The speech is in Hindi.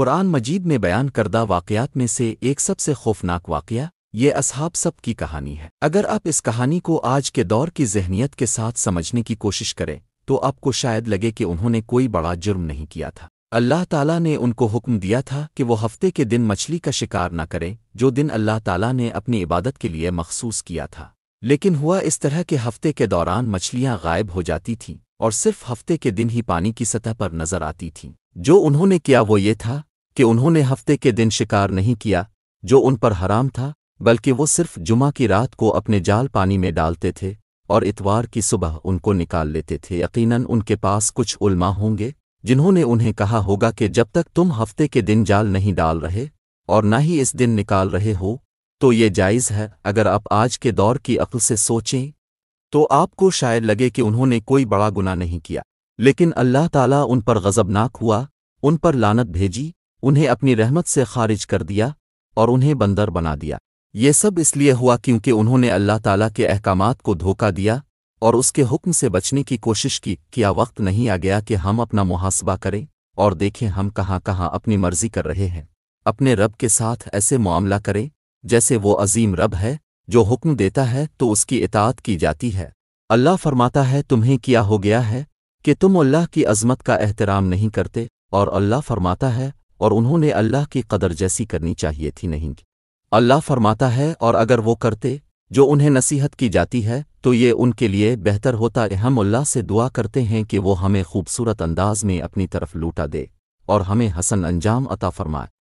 कुरान मजीद में बयान करदा वाक़ात में से एक सबसे खौफनाक वाक़ ये असहाब सब की कहानी है अगर आप इस कहानी को आज के दौर की जहनीत के साथ समझने की कोशिश करें तो आपको शायद लगे कि उन्होंने कोई बड़ा जुर्म नहीं किया था अल्लाह ताला ने उनको हुक्म दिया था कि वो हफ्ते के दिन मछली का शिकार न करें जो दिन अल्लाह ताला ने अपनी इबादत के लिए मखसूस किया था लेकिन हुआ इस तरह के हफ्ते के दौरान मछलियां गायब हो जाती थीं और सिर्फ हफ्ते के दिन ही पानी की सतह पर नजर आती थीं जो उन्होंने किया वो ये था कि उन्होंने हफ्ते के दिन शिकार नहीं किया जो उन पर हराम था बल्कि वो सिर्फ जुमा की रात को अपने जाल पानी में डालते थे और इतवार की सुबह उनको निकाल लेते थे यकीनन उनके पास कुछ उल्मा होंगे जिन्होंने उन्हें कहा होगा कि जब तक तुम हफ्ते के दिन जाल नहीं डाल रहे और न ही इस दिन निकाल रहे हो तो ये जायज़ है अगर आप आज के दौर की अक्ल से सोचें तो आपको शायद लगे कि उन्होंने कोई बड़ा गुना नहीं किया लेकिन अल्लाह ताला उन पर गज़बनाक हुआ उन पर लानत भेजी उन्हें अपनी रहमत से खारिज कर दिया और उन्हें बंदर बना दिया ये सब इसलिए हुआ क्योंकि उन्होंने अल्लाह ताला के अहकाम को धोखा दिया और उसके हुक्म से बचने की कोशिश की क्या वक्त नहीं आ गया कि हम अपना मुहासबा करें और देखें हम कहाँ कहाँ अपनी मर्जी कर रहे हैं अपने रब के साथ ऐसे मामला करें जैसे वो अजीम रब है जो हुक्म देता है तो उसकी इतात की जाती है अल्लाह फरमाता है तुम्हें किया हो गया है कि तुम अल्लाह की अजमत का एहतराम नहीं करते और अल्लाह फरमाता है और उन्होंने अल्लाह की कदर जैसी करनी चाहिए थी नहीं अल्लाह फरमाता है और अगर वो करते जो उन्हें नसीहत की जाती है तो ये उनके लिए बेहतर होता है हम अल्लाह से दुआ करते हैं कि वो हमें खूबसूरत अंदाज में अपनी तरफ लूटा दे और हमें हसन अंजाम अता फरमाए